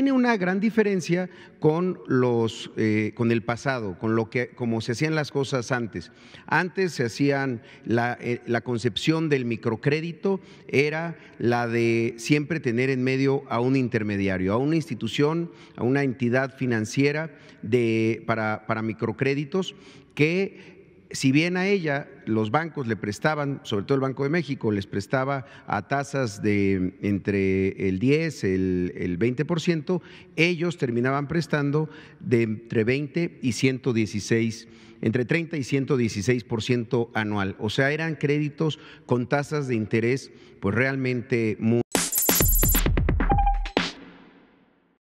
tiene una gran diferencia con, los, eh, con el pasado, con lo que, como se hacían las cosas antes. Antes se hacían, eh, la, concepción del microcrédito era la de siempre tener en medio a un intermediario, a una institución, a una entidad financiera de, para, para microcréditos que si bien a ella los bancos le prestaban, sobre todo el Banco de México, les prestaba a tasas de entre el 10, el, el 20 por ciento, ellos terminaban prestando de entre 20 y 116 entre 30 y 116 por ciento anual. O sea, eran créditos con tasas de interés pues realmente muy